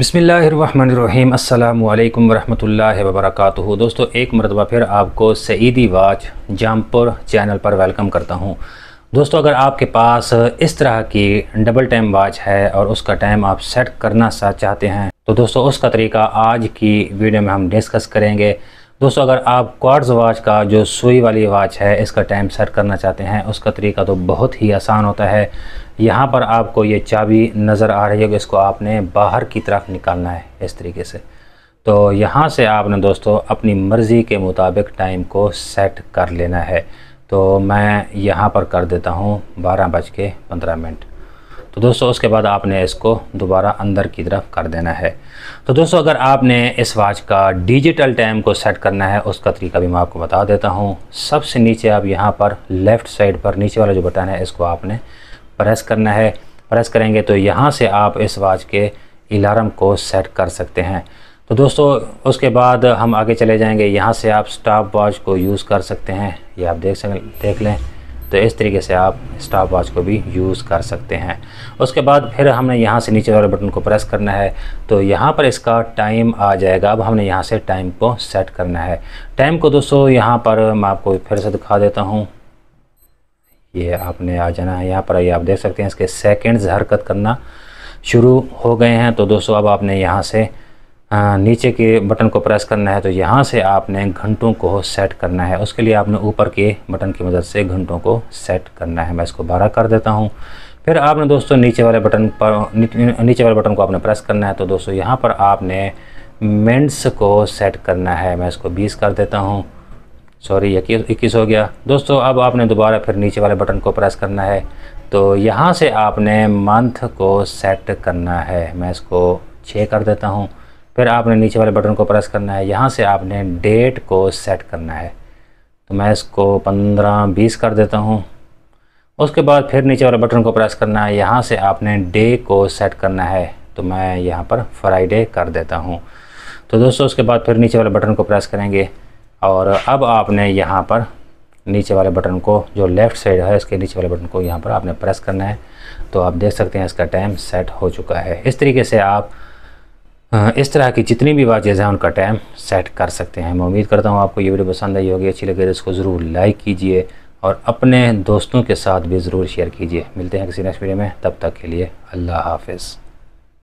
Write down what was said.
बसमीम् अल्लाम वरहमल वबरक दोस्तों एक मरतबा फिर आपको सईदी वाच जामपुर चैनल पर वेलकम करता हूँ दोस्तों अगर आपके पास इस तरह की डबल टाइम वाच है और उसका टाइम आप सेट करना सा चाहते हैं तो दोस्तों उसका तरीका आज की वीडियो में हम डिस्कस करेंगे दोस्तों अगर आप क्वार्ट्स वाच का जो सुई वाली वाच है इसका टाइम सेट करना चाहते हैं उसका तरीका तो बहुत ही आसान होता है यहाँ पर आपको ये चाबी नज़र आ रही है इसको आपने बाहर की तरफ निकालना है इस तरीके से तो यहाँ से आपने दोस्तों अपनी मर्ज़ी के मुताबिक टाइम को सेट कर लेना है तो मैं यहाँ पर कर देता हूँ बारह बज के पंद्रह मिनट तो दोस्तों उसके बाद आपने इसको दोबारा अंदर की तरफ कर देना है तो दोस्तों अगर आपने इस वॉच का डिजिटल टाइम को सेट करना है उसका तरीका भी मैं आपको बता देता हूँ सबसे नीचे आप यहाँ पर लेफ़्ट साइड पर नीचे वाला जो बटन है इसको आपने प्रेस करना है प्रेस करेंगे तो यहाँ से आप इस वाच के अलार्म को सेट कर सकते हैं तो दोस्तों उसके बाद हम आगे चले जाएंगे यहाँ से आप स्टॉप वॉच को यूज़ कर सकते हैं ये आप देख सक देख लें तो इस तरीके से आप स्टॉप वॉच को भी यूज़ कर सकते हैं उसके बाद फिर हमने यहाँ से नीचे वाले बटन को प्रेस करना है तो यहाँ पर इसका टाइम आ जाएगा अब हमने यहाँ से टाइम को सेट करना है टाइम को दोस्तों यहाँ पर मैं आपको फिर से दिखा देता हूँ ये आपने आ जाना है यहाँ पर ये आप देख सकते हैं इसके सेकेंड्स हरकत करना शुरू हो गए हैं तो दोस्तों अब आपने यहाँ से नीचे के बटन को प्रेस करना है तो यहाँ से आपने घंटों को सेट करना है उसके लिए आपने ऊपर के बटन की मदद से घंटों को सेट करना है मैं इसको बारह कर देता हूँ फिर आपने दोस्तों नीचे वाले बटन पर नीचे वाले बटन को आपने प्रेस करना है तो दोस्तों यहाँ पर आपने मिनट्स को सेट करना है मैं इसको बीस कर देता हूँ सॉरी इक्कीस हो गया दोस्तों अब आपने दोबारा फिर नीचे वाले बटन को प्रेस करना है तो यहाँ से आपने मंथ को सेट करना है मैं इसको छः कर देता हूँ फिर आपने नीचे वाले बटन को प्रेस करना है यहाँ से आपने डेट को सेट करना है तो मैं इसको पंद्रह बीस कर देता हूँ उसके बाद फिर नीचे वाले बटन को प्रेस करना है यहाँ से आपने डे को सेट करना है तो मैं यहाँ पर फ्राइडे कर देता हूँ तो दोस्तों उसके बाद फिर नीचे वाले बटन को प्रेस करेंगे और अब आपने यहाँ पर नीचे वाले बटन को जो लेफ़्ट साइड है इसके नीचे वाले बटन को यहाँ पर आपने प्रेस करना है तो आप देख सकते हैं इसका टाइम सेट हो चुका है इस तरीके से आप इस तरह की जितनी भी वाचेज़ हैं उनका टाइम सेट कर सकते हैं मैं उम्मीद करता हूँ आपको ये वीडियो पसंद आई होगी अच्छी लगी तो इसको ज़रूर लाइक कीजिए और अपने दोस्तों के साथ भी ज़रूर शेयर कीजिए मिलते हैं किसी नेक्स्ट वीडियो में तब तक के लिए अल्लाह हाफिज़